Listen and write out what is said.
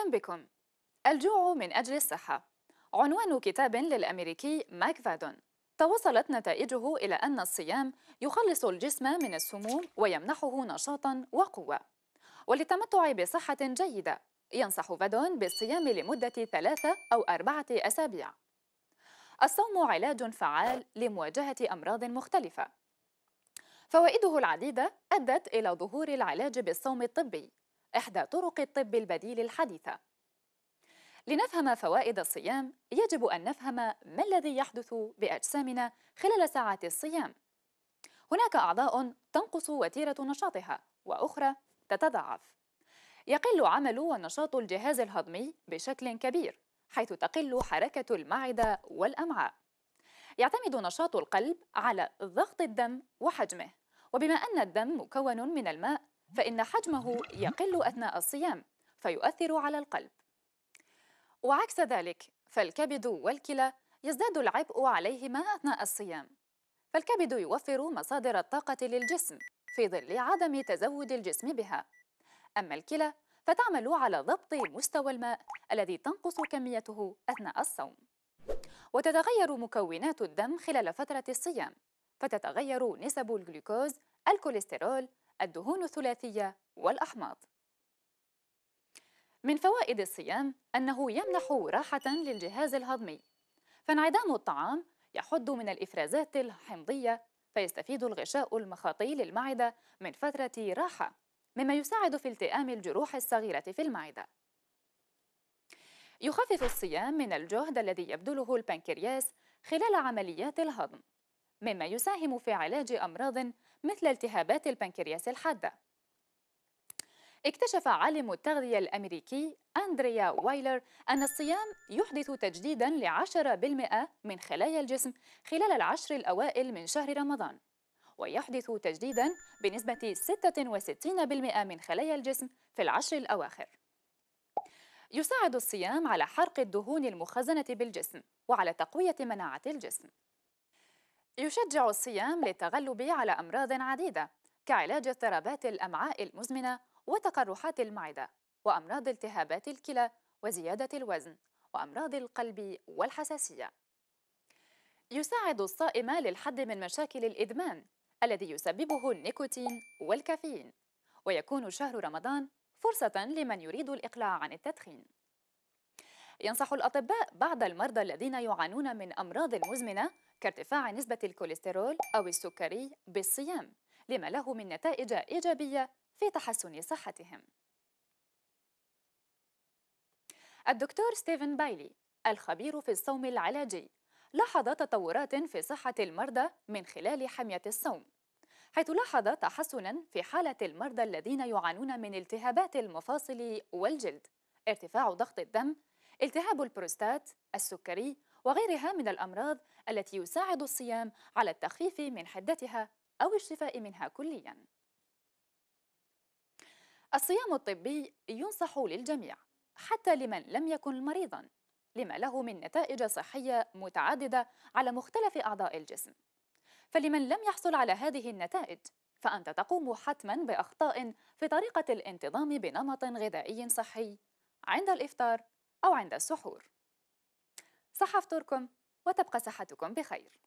أهلا بكم الجوع من أجل الصحة عنوان كتاب للأمريكي ماك فادون توصلت نتائجه إلى أن الصيام يخلص الجسم من السموم ويمنحه نشاطا وقوة وللتمتع بصحة جيدة ينصح فادون بالصيام لمدة ثلاثة أو أربعة أسابيع الصوم علاج فعال لمواجهة أمراض مختلفة فوائده العديدة أدت إلى ظهور العلاج بالصوم الطبي إحدى طرق الطب البديل الحديثة. لنفهم فوائد الصيام، يجب أن نفهم ما الذي يحدث بأجسامنا خلال ساعات الصيام. هناك أعضاء تنقص وتيرة نشاطها وأخرى تتضاعف. يقل عمل ونشاط الجهاز الهضمي بشكل كبير، حيث تقل حركة المعدة والأمعاء. يعتمد نشاط القلب على ضغط الدم وحجمه، وبما أن الدم مكون من الماء، فإن حجمه يقل أثناء الصيام فيؤثر على القلب وعكس ذلك فالكبد والكلى يزداد العبء عليهما أثناء الصيام فالكبد يوفر مصادر الطاقة للجسم في ظل عدم تزود الجسم بها أما الكلى فتعمل على ضبط مستوى الماء الذي تنقص كميته أثناء الصوم وتتغير مكونات الدم خلال فترة الصيام فتتغير نسب الجلوكوز الكوليسترول الدهون الثلاثية والأحماض من فوائد الصيام أنه يمنح راحة للجهاز الهضمي فانعدام الطعام يحد من الإفرازات الحمضية فيستفيد الغشاء المخاطي للمعدة من فترة راحة مما يساعد في التئام الجروح الصغيرة في المعدة يخفف الصيام من الجهد الذي يبذله البنكرياس خلال عمليات الهضم مما يساهم في علاج أمراض مثل التهابات البنكرياس الحادة اكتشف عالم التغذية الأمريكي أندريا وايلر أن الصيام يحدث تجديداً لعشرة بالمئة من خلايا الجسم خلال العشر الأوائل من شهر رمضان ويحدث تجديداً بنسبة 66% من خلايا الجسم في العشر الأواخر يساعد الصيام على حرق الدهون المخزنة بالجسم وعلى تقوية مناعة الجسم يشجع الصيام للتغلب على أمراض عديدة كعلاج اضطرابات الأمعاء المزمنة وتقرحات المعدة وأمراض التهابات الكلى وزيادة الوزن وأمراض القلب والحساسية يساعد الصائم للحد من مشاكل الإدمان الذي يسببه النيكوتين والكافيين ويكون شهر رمضان فرصة لمن يريد الإقلاع عن التدخين ينصح الأطباء بعض المرضى الذين يعانون من أمراض مزمنة كارتفاع نسبة الكوليسترول أو السكري بالصيام لما له من نتائج إيجابية في تحسن صحتهم الدكتور ستيفن بايلي الخبير في الصوم العلاجي لاحظ تطورات في صحة المرضى من خلال حمية الصوم حيث لاحظ تحسنا في حالة المرضى الذين يعانون من التهابات المفاصل والجلد ارتفاع ضغط الدم التهاب البروستات السكري وغيرها من الأمراض التي يساعد الصيام على التخفيف من حدتها أو الشفاء منها كلياً الصيام الطبي ينصح للجميع حتى لمن لم يكن مريضاً لما له من نتائج صحية متعددة على مختلف أعضاء الجسم فلمن لم يحصل على هذه النتائج فأنت تقوم حتماً بأخطاء في طريقة الانتظام بنمط غذائي صحي عند الإفطار أو عند السحور صحفتركم وتبقى صحتكم بخير